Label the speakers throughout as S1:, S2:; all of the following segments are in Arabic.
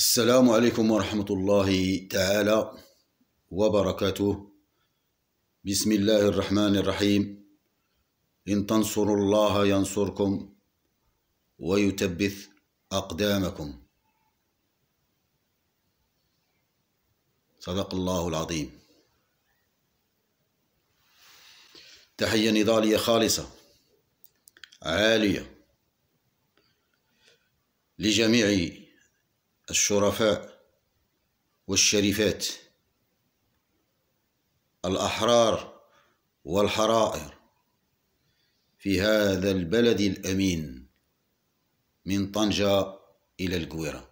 S1: السلام عليكم ورحمة الله تعالى وبركاته بسم الله الرحمن الرحيم إن تنصروا الله ينصركم ويتبث أقدامكم صدق الله العظيم تحية نضالية خالصة عالية لجميع الشرفاء والشريفات الأحرار والحرائر في هذا البلد الأمين من طنجة إلى الجويرة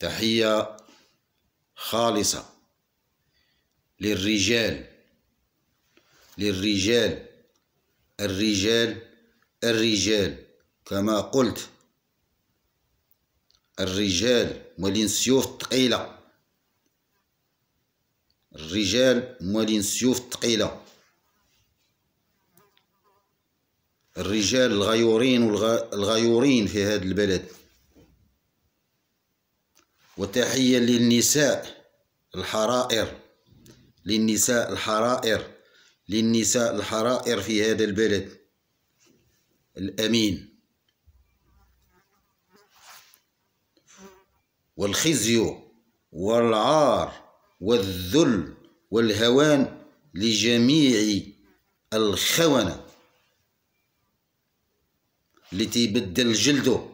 S1: تحية خالصة للرجال للرجال الرجال الرجال كما قلت الرجال مولين سيوف ثقيلة الرجال مولين سيوف ثقيلة الرجال الغيورين والغيورين في هذا البلد وتحية للنساء الحرائر للنساء الحرائر للنساء الحرائر في هذا البلد الأمين والخزي والعار والذل والهوان لجميع الخونة اللي تيبدل جلده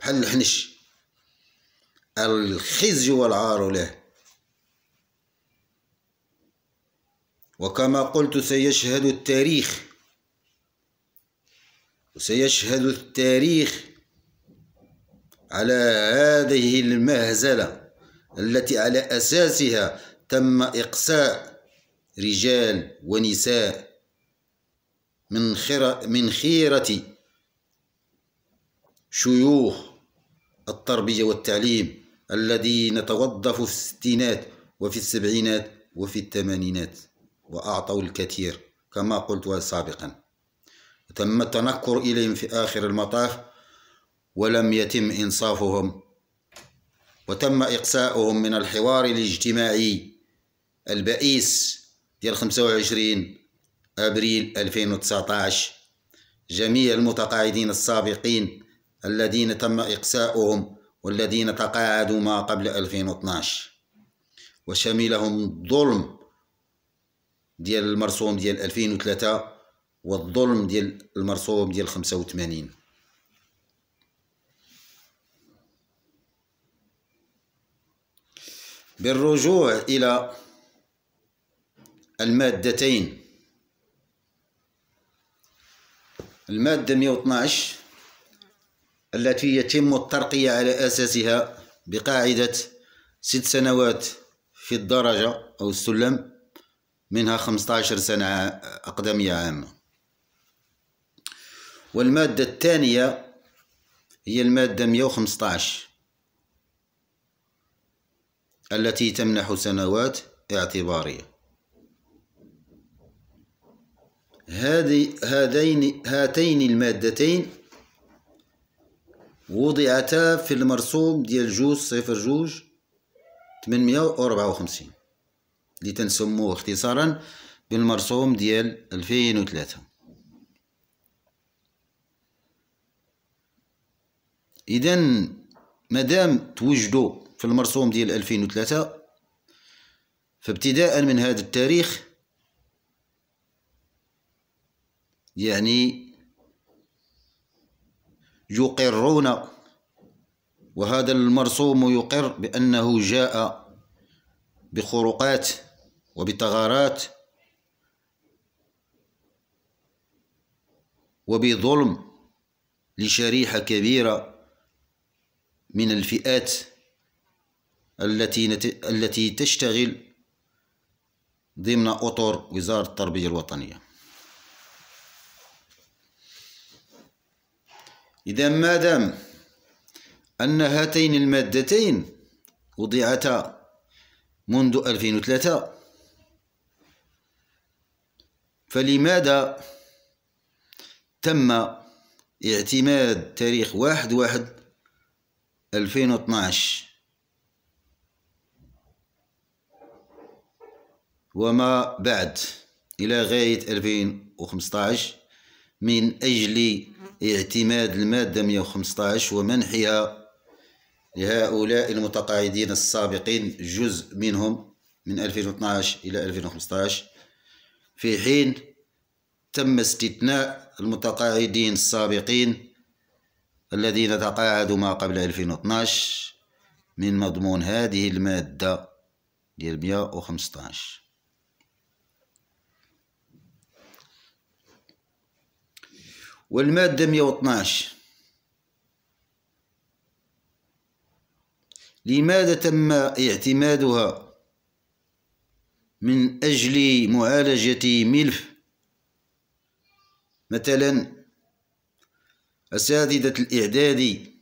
S1: بحال الحنش الخزي والعار له وكما قلت سيشهد التاريخ وسيشهد التاريخ على هذه المهزلة التي على أساسها تم إقصاء رجال ونساء من خيرة, من خيرة شيوخ التربية والتعليم الذين توظفوا في الستينات وفي السبعينات وفي الثمانينات وأعطوا الكثير كما قلت سابقا تم التنكر إليهم في آخر المطاف ولم يتم إنصافهم وتم إقساؤهم من الحوار الاجتماعي البئيس ديال 25 أبريل 2019 جميع المتقاعدين السابقين الذين تم إقساؤهم والذين تقاعدوا ما قبل 2012 وشملهم الظلم ديال المرسوم ديال 2003 والظلم ديال المرسوم ديال 85 بالرجوع إلى المادتين المادة 112 التي يتم الترقية على أساسها بقاعدة ست سنوات في الدرجة أو السلم منها 15 سنة أقدمية عامة والمادة الثانية هي المادة 115 التي تمنح سنوات اعتبارية هذين هاتين المادتين وضعتا في المرسوم ديال جوج صفر جوج وخمسين اللي تنسموه اختصارا بالمرسوم ديال ألفين وثلاثة إذا مادام توجدوا في المرسوم ديال 2003 فابتداء من هذا التاريخ يعني يقرون وهذا المرسوم يقر بأنه جاء بخروقات وبتغارات وبظلم لشريحة كبيرة من الفئات التي نت... التي تشتغل ضمن أطر وزارة التربية الوطنية إذا ما دام أن هاتين المادتين وضعتا منذ 2003 فلماذا تم اعتماد تاريخ واحد واحد 2012 وما بعد إلى غاية 2015 من أجل اعتماد المادة 115 ومنحها لهؤلاء المتقاعدين السابقين جزء منهم من 2012 إلى 2015 في حين تم استثناء المتقاعدين السابقين الذين تقاعدوا ما قبل 2012 من مضمون هذه المادة ديال 115 والمادة 112 لماذا تم اعتمادها من أجل معالجة ملف مثلا أساتذة الإعدادي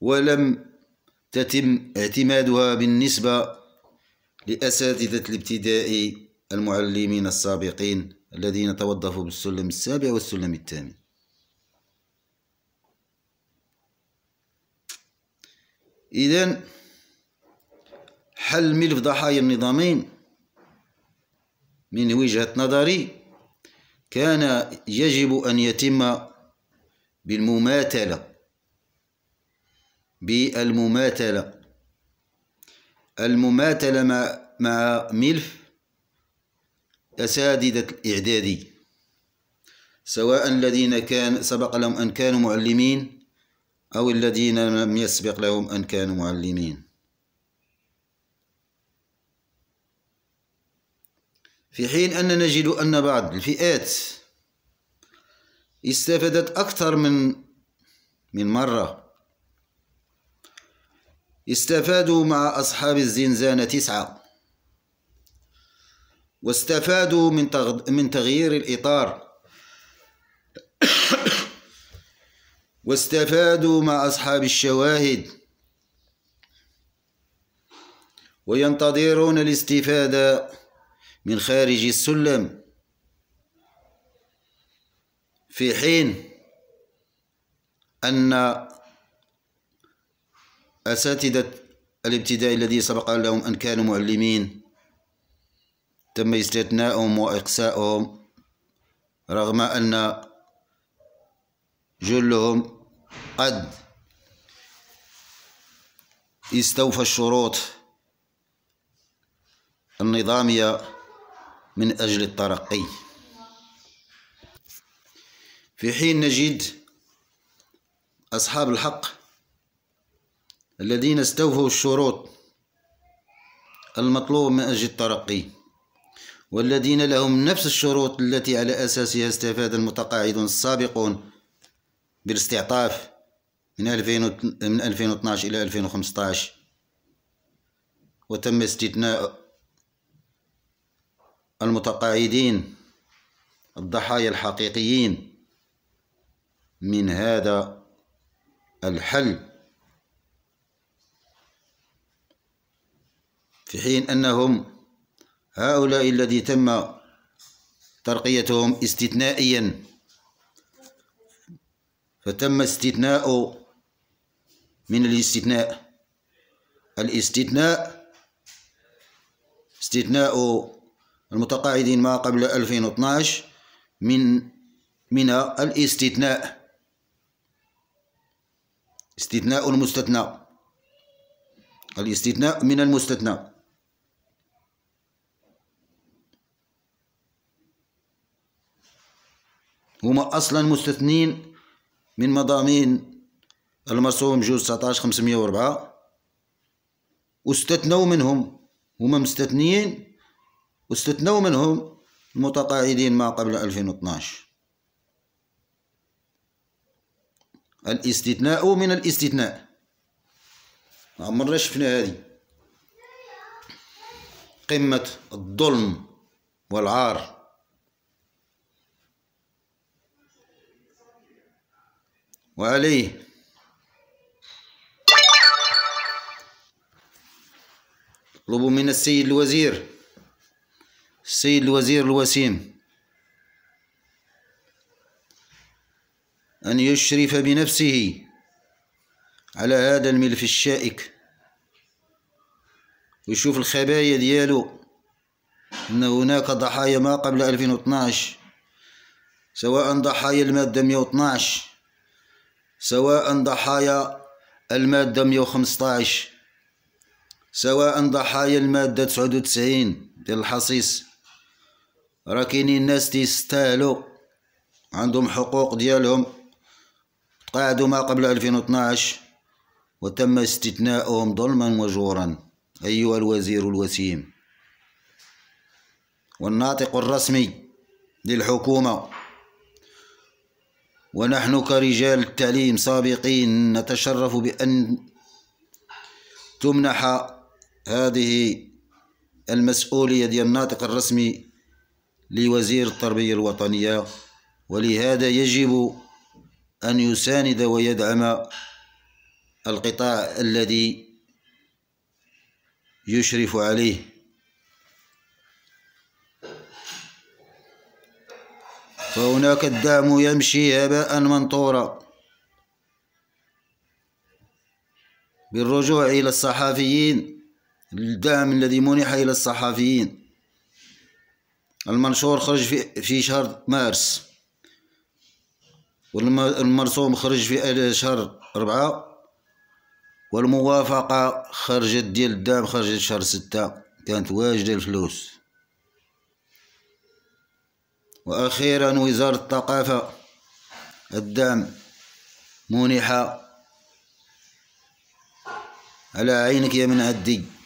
S1: ولم تتم اعتمادها بالنسبة لأساتذة الابتدائي المعلمين السابقين الذين توظفوا بالسلم السابع والسلم الثامن إذا حل ملف ضحايا النظامين من وجهة نظري كان يجب أن يتم بالمماثلة بالمماثلة المماثلة مع مع ملف أساتذة الإعدادي سواء الذين كان سبق لهم أن كانوا معلمين أو الذين لم يسبق لهم أن كانوا معلمين في حين أن نجد أن بعض الفئات استفادت أكثر من من مرة استفادوا مع أصحاب الزنزانة تسعة واستفادوا من من تغيير الإطار واستفادوا مع أصحاب الشواهد وينتظرون الاستفادة من خارج السلم في حين أن أساتذة الابتدائي الذي سبق لهم أن كانوا معلمين تم استثناؤهم وإقساؤهم رغم أن جلهم قد استوفى الشروط النظامية من أجل الترقي في حين نجد أصحاب الحق الذين استوفوا الشروط المطلوب من أجل الترقي والذين لهم نفس الشروط التي على أساسها استفاد المتقاعدون السابقون بالاستعطاف من 2012 إلى 2015 وتم استثناء المتقاعدين الضحايا الحقيقيين من هذا الحل في حين أنهم هؤلاء الذي تم ترقيتهم استثنائيا فتم استثناء من الاستثناء الاستثناء استثناء المتقاعدين ما قبل 2012 من من الاستثناء استثناء المستثنى الاستثناء من المستثنى هما أصلا مستثنين من مضامين المرسوم جوز 19 504 واستثنوا منهم هما مستثنيين واستثنوا منهم المتقاعدين ما قبل 2012 الاستثناء من الاستثناء عمرنا شفنا هذه قمة الظلم والعار وعليه طلبوا من السيد الوزير السيد الوزير الوسيم أن يشرف بنفسه على هذا الملف الشائك ويشوف الخبايا ديالو أن هناك ضحايا ما قبل 2012 سواء ضحايا المادة 112 سواء ضحايا المادة 115 سواء ضحايا المادة 99 ديال الحصيص راه كاينين ناس تيستاهلو عندهم حقوق ديالهم تقاعدوا ما قبل 2012 وتم استثناؤهم ظلما وجورا أيها الوزير الوسيم والناطق الرسمي للحكومة ونحن كرجال التعليم سابقين نتشرف بأن تمنح هذه المسؤولية ديال الناطق الرسمي لوزير التربية الوطنية ولهذا يجب أن يساند ويدعم القطاع الذي يشرف عليه فهناك الدعم يمشي هباء منطورا بالرجوع إلى الصحافيين الدعم الذي منح إلى الصحافيين المنشور خرج في, في شهر مارس والمرسوم خرج في شهر أربعة والموافقة خرجت ديال الدعم خرجت شهر ستة كانت واجدة الفلوس وأخيرا وزارة الثقافة الدعم منحة على عينك يا من عدي